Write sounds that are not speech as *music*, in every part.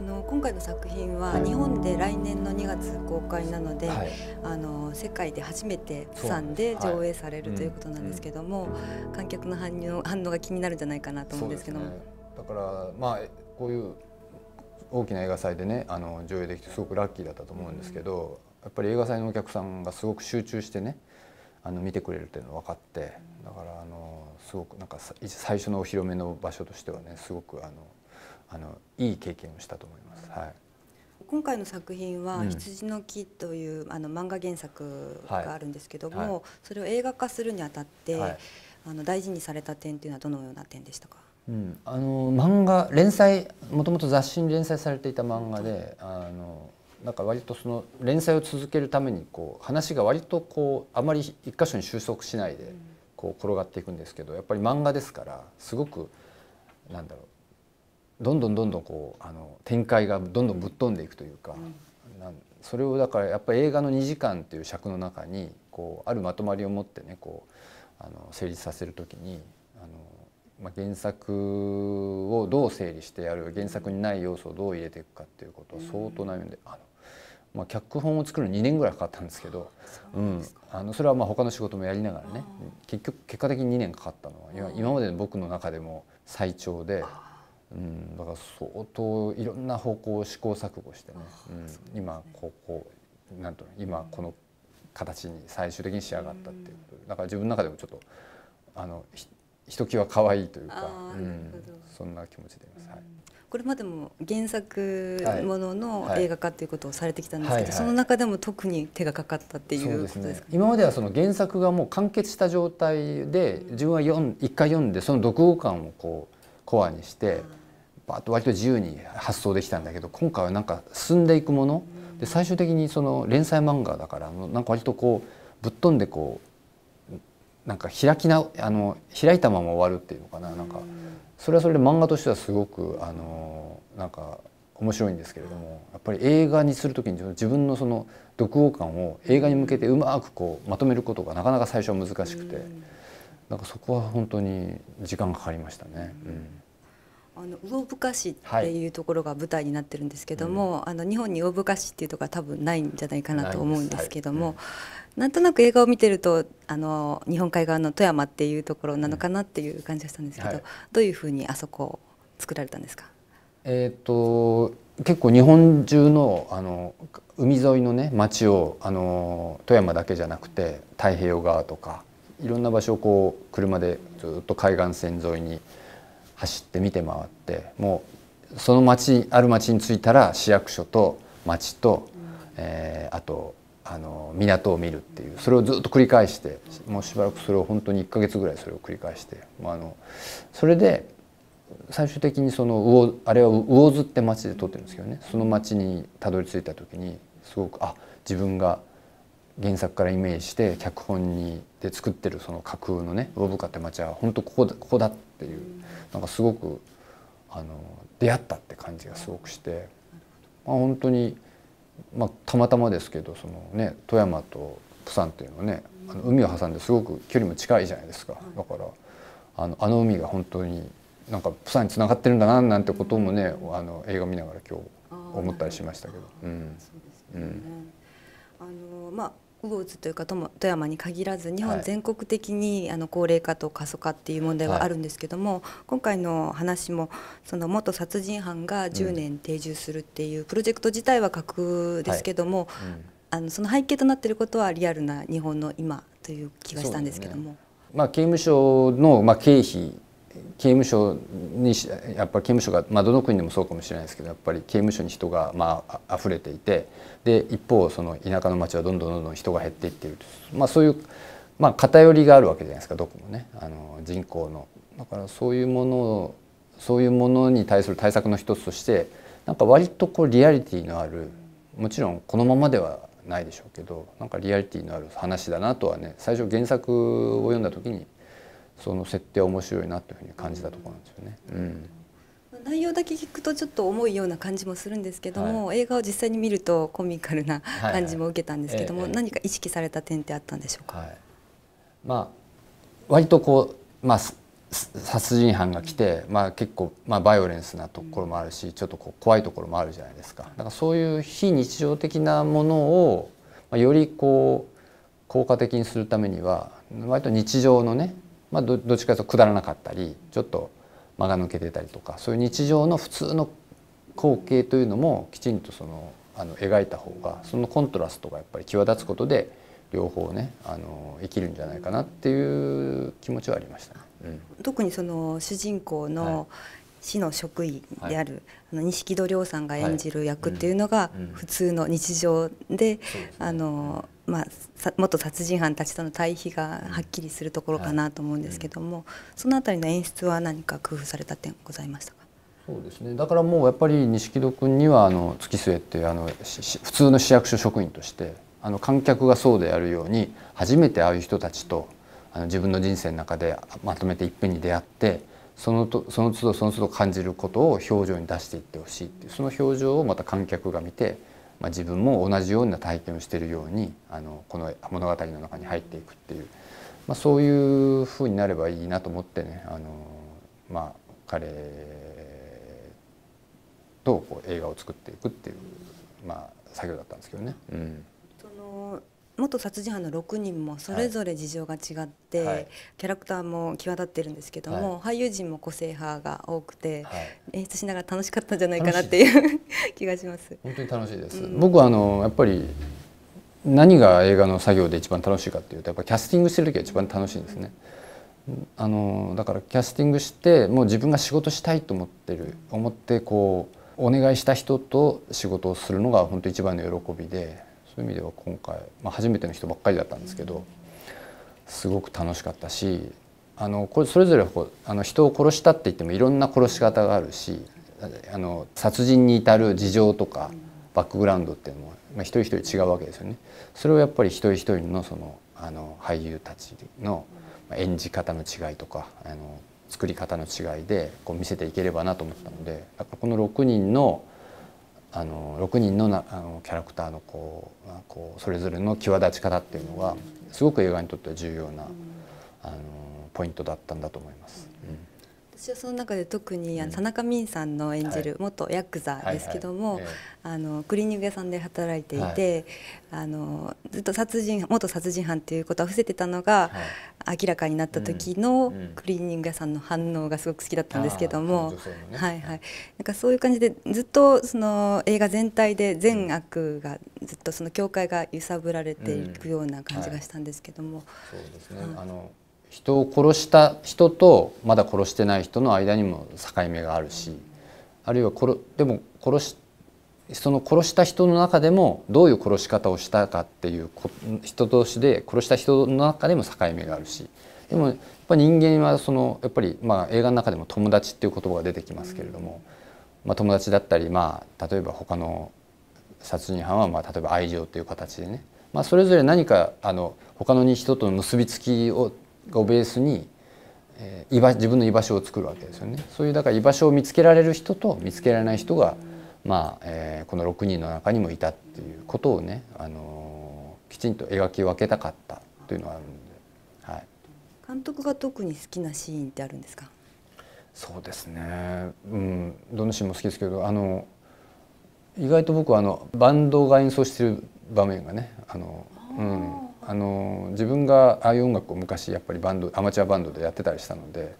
あの今回の作品は日本で来年の2月公開なので、はい、あの世界で初めてプサンで上映される、はい、ということなんですけども、うんうん、観客の反応反応が気になるんじゃないかなと思うんですけども、ね、だからまあこういう大きな映画祭でねあの上映できてすごくラッキーだったと思うんですけど、うん、やっぱり映画祭のお客さんがすごく集中してねあの見てくれるっていうの分かってだからあのすごくなんか最初のお披露目の場所としてはねすごくあの。あのいい経験をしたと思います。はい今回の作品は「羊の木」という、うん、あの漫画原作があるんですけども、はいはい、それを映画化するにあたって、はい、あの大事にされた点というのはどのような点でしたか、うん、あの漫画連載もともと雑誌に連載されていた漫画であのなんか割とその連載を続けるためにこう話が割とこうあまり一箇所に収束しないでこう転がっていくんですけどやっぱり漫画ですからすごくなんだろうどんどんどんどんこうあの展開がどんどんぶっ飛んでいくというか、なんそれをだからやっぱり映画の2時間という尺の中にこうあるまとまりを持ってねこうあの成立させる時にあの、まあ、原作をどう整理してやる原作にない要素をどう入れていくかっていうことは相当悩んで。あのまあ、脚本を作るの2年ぐらいかかったんですけどうん、あのそれはまあ他の仕事もやりながらね結局結果的に2年かかったのは今までの僕の中でも最長でうん、だから相当いろんな方向を試行錯誤してね、うん、今ここなんと今この形に最終的に仕上がったっていうことだから自分の中でもちょっとあのひひときわ可愛いというか、うん、そんな気持ちでいます。はいこれまでも原作ものの映画化ということをされてきたんですけど、その中でも特に手がかかったっていうことですか、ね、今まではその原作がもう完結した状態で自分は一回読んでその読後感をこうコアにして、バッと割と自由に発想できたんだけど今回はなんか進んでいくもので最終的にその連載漫画だからなんか割とこうぶっ飛んでこうなんか開きなあの開いたまま終わるっていうのかななんかそれはそれで漫画としてはすごくあのなんか面白いんですけれどもやっぱり映画にする時に自分のその独王感を映画に向けてうまくこうまとめることがなかなか最初は難しくてなんかそこは本当に時間がかかりましたね。うんあの魚深市っていうところが舞台になってるんですけども、はい、あの日本に魚深市っていうところは多分ないんじゃないかなと思うんですけども、はいなんとなく映画を見てるとあの日本海側の富山っていうところなのかなっていう感じがしたんですけど、はい、どういうふうにあそこを作られたんですかえっ、と結構日本中のあの海沿いのね町をあの富山だけじゃなくて太平洋側とかいろんな場所をこう車でずっと海岸線沿いに。走って見て回ってもうその町ある町に着いたら市役所と町と、えー、あとあの港を見るっていうそれをずっと繰り返してもうしばらくそれを本当に1か月ぐらいそれを繰り返して、まあ、あのそれで最終的にその魚あれは魚津って町で撮ってるんですけどねその町にたどり着いた時にすごくあ自分が。原作からイメージして脚本にで作ってるその架空のねロブカって町は本当ここだここだっていうなんかすごくあの出会ったって感じがすごくして、まあ、本当に、まあ、たまたまですけどその、ね、富山と釜山っていうのはねあの海を挟んですごく距離も近いじゃないですかだからあのあの海が本当になんか釜山につながってるんだななんてこともねあの映画見ながら今日思ったりしましたけど。うん、うんあのまあ魚津というか富山に限らず日本全国的に、あの高齢化と過疎化っていう問題はあるんですけども、はい、今回の話もその元殺人犯が10年定住するっていうプロジェクト自体は架空ですけども、はいうん、あのその背景となっていることはリアルな日本の今という気がしたんですけども。ね、まあ、刑務所の、まあ、経費刑務所にやっぱり刑務所が、まあ、どの国でもそうかもしれないですけどやっぱり刑務所に人が、まあ溢れていてで一方その田舎の町はどんどんどんどん人が減っていっているまあ、そういう、まあ、偏りがあるわけじゃないですかどこもねあの人口の。だからそういうものをそういうものに対する対策の一つとしてなんか割とこうリアリティのあるもちろんこのままではないでしょうけどなんかリアリティのある話だなとはね最初原作を読んだ時にその設定面白いなというふうに感じたところなんですよね。うん内容だけ聞くとちょっと重いような感じもするんですけども、はい、映画を実際に見るとコミカルな感じも受けたんですけども、はいはい、何か意識された点ってあったんでしょうか、はい、まあ割とこう、まあ、殺人犯が来て、まあ、結構、まあ、バイオレンスなところもあるしちょっとこう怖いところもあるじゃないですかだからそういう非日常的なものを、まあ、よりこう効果的にするためには割と日常のねまあ、どっちかというとくだらなかったりちょっと間が抜けてたりとかそういう日常の普通の光景というのもきちんとそのあの描いた方がそのコントラストがやっぱり際立つことで両方ねあの生きるんじゃないかなっていう気持ちはありました、ねうん、特にその主人公の、はい、市の職員である、あの錦戸亮さんが演じる役っていうのが普通の日常で、あのまあ、元殺人犯たちとの対比がはっきりするところかなと思うんですけども、その辺りの演出は何か工夫された点ございましたかそうですねだからもうやっぱり錦戸君にはあの月末っていうあの普通の市役所職員としてあの観客がそうであるように初めて会う人たちとあの自分の人生の中でまとめていっぺんに出会ってそのとその都度その都度感じることを表情に出していってほしいっていうその表情をまた観客が見て、まあ、自分も同じような体験をしているようにあのこの物語の中に入っていくっていう、まあ、そういうふうになればいいなと思ってねあの、まあ、彼とこう映画を作っていくっていう、まあ、作業だったんですけどね。うん元殺人犯の6人もそれぞれ事情が違って、はい、キャラクターも際立ってるんですけども、はい、俳優陣も個性派が多くて、はい、演出しながら楽しかったんじゃないかなっていう *laughs* 気がします。本当に楽しいです、うん、僕はあのやっぱり何が映画の作業で一番楽しいかっていうとやっぱキャスティングしてる時が一番楽しいんですね。あのだからキャスティングしてもう自分が仕事したいと思ってる思ってこうお願いした人と仕事をするのが本当一番の喜びでそういう意味では今回、まあ、初めての人ばっかりだったんですけどすごく楽しかったしあのこれそれぞれこうあの人を殺したって言ってもいろんな殺し方があるしあの殺人に至る事情とかバックグラウンドっていうのも、まあ、一人一人違うわけですよね。それをやっぱり一人一人のそのあの俳優たちの演じ方の違いとかあの作り方の違いでこう見せていければなと思ったのでこの6人のあの6人のなあのキャラクターのこうこうそれぞれの際立ち方っていうのがすごく映画にとっては重要なあのポイントだったんだと思います。うん私はその中で特にあの田中泯さんの演じる元ヤクザですけども、あのクリーニング屋さんで働いていて、あのずっと殺人元殺人犯ということは伏せてたのが、明らかになった時のクリーニング屋さんの反応がすごく好きだったんですけども、はいはいなんかそういう感じでずっとその映画全体で善悪がずっとその境界が揺さぶられていくような感じがしたんですけども。そうですね、あの人を殺した人とまだ殺してない人の間にも境目があるしあるいは殺でも殺しその殺した人の中でもどういう殺し方をしたかっていう人同士で殺した人の中でも境目があるしでもやっぱ人間はそのやっぱりまあ映画の中でも友達っていう言葉が出てきますけれども、まあ、友達だったりまあ例えば他の殺人犯はまあ例えば愛情という形でね、まあ、それぞれ何かあの他の人との結びつきををベースに、え自分の居場所を作るわけですよね。そういうだから居場所を見つけられる人と見つけられない人が、まあえー、この6人の中にもいたっていうことをね、あのー、きちんと描き分けたかったというのはあるんで、はい、監督が特に好きなシーンってあるんですかそうですね、うん、どのシーンも好きですけどあの意外と僕はあのバンドが演奏してる場面がねあの、うん、あの自分がああいう音楽を昔やっぱりバンドアマチュアバンドでやってたりしたので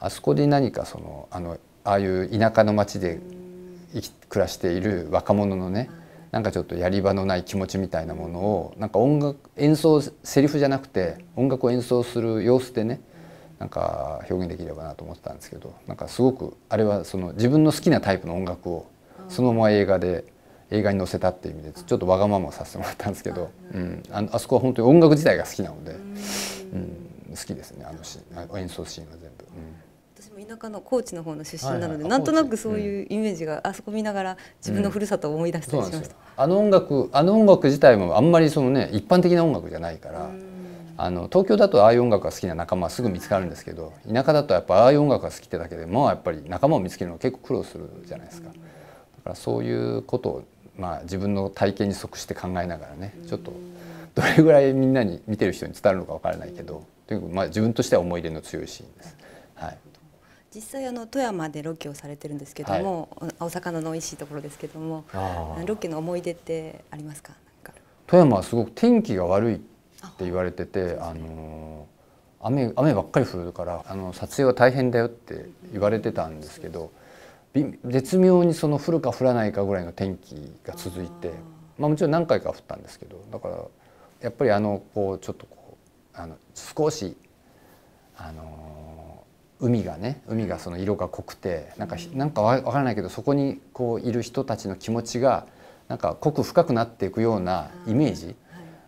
あそこで何かそのあのああいう田舎の町で暮らしている若者のねなんかちょっとやり場のない気持ちみたいなものをなんか音楽演奏セリフじゃなくて音楽を演奏する様子でねなんか表現できればなと思ってたんですけどなんかすごくあれはその自分の好きなタイプの音楽をそのまま映画で。映画に載せたっていう意味でちょっとわがままさせてもらったんですけど、うん、ああそこは本当に音楽自体が好きなので、うん、好きですねあのシーン演奏シーンは全部。うん私も田舎の高知の方の出身なので、なんとなくそういうイメージが、あそこ見ながら自分の故郷を思い出したりしました、あの音楽あの音楽自体もあんまりそのね一般的な音楽じゃないから、あの東京だとああいう音楽が好きな仲間すぐ見つかるんですけど田舎だとやっぱああいう音楽が好きってだけでもやっぱり仲間を見つけるの結構苦労するじゃないですか。だからそういうことをまあ、自分の体験に即して考えながらねちょっとどれぐらいみんなに見てる人に伝わるのか分からないけどとにかくまあ自分としては思い出の強いシーンです。はい実際あの富山でロケをされてるんですけども、はい、お魚の美味しいところですけどもロケの思い出ってありますか富山はすごく天気が悪いって言われててあ、ね、の雨雨ばっかり降るからあの撮影は大変だよって言われてたんですけど絶妙にその降るか降らないかぐらいの天気が続いて、まあ、もちろん何回か降ったんですけどだからやっぱりあのこうちょっとこうあの少しあの海がね海がその色が濃くてなんかなんか分からないけどそこにこういる人たちの気持ちがなんか濃く深くなっていくようなイメージ、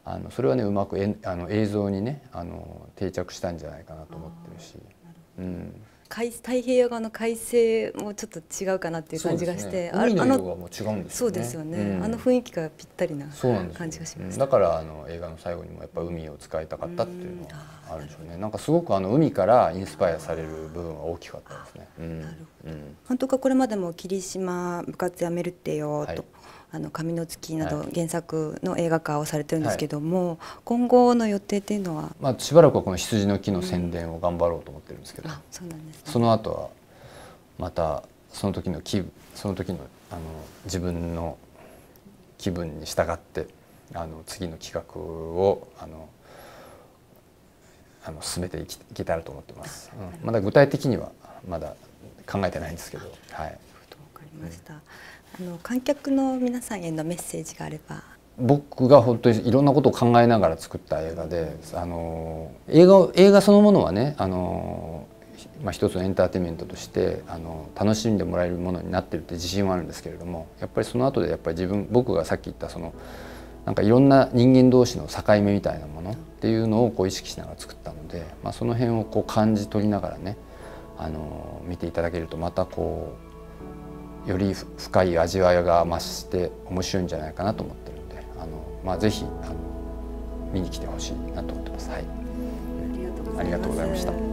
あのそれはねうまくえあの映像にねあの定着したんじゃないかなと思ってるし。うん海太平洋側の海星もちょっと違うかなっていう感じがして、ね、海の色がもう違うんですよねそうですよね、うん、あの雰囲気がぴったりな感じがします、ね、だからあの映画の最後にもやっぱ海を使いたかったっていうのはあるんでしょうね、うん、なんかすごくあの海からインスパイアされる部分は大きかったですね、うん、なるほど、監督はこれまでも霧島部活やめるってよと、はいあの紙の月など原作の映画化をされてるんですけども、はい、今後の予定っていうのは、まあ、しばらくはこの羊の木の宣伝を頑張ろうと思ってるんですけど、うん、そす、ね、その後はまたその時の気その時のあの自分の気分に従ってあの次の企画をあのあの進めていきいけたらと思ってます、うん、まだ具体的にはまだ考えてないんですけどはい。わかりました、うんあの観客の皆さんへのメッセージがあれば僕が本当にいろんなことを考えながら作った映画であの映画映画そのものはねあの、まあ、一つのエンターテインメントとしてあの楽しんでもらえるものになってるって自信はあるんですけれどもやっぱりその後でやっぱり自分僕がさっき言ったそのなんかいろんな人間同士の境目みたいなものっていうのをこう意識しながら作ったので、まあ、その辺をこう感じ取りながらねあの見ていただけるとまたこうより深い味わいが増して面白いんじゃないかなと思ってるんであの、まあ、ぜひあの見に来てほしいなと思ってます。はい、ありがとうございました。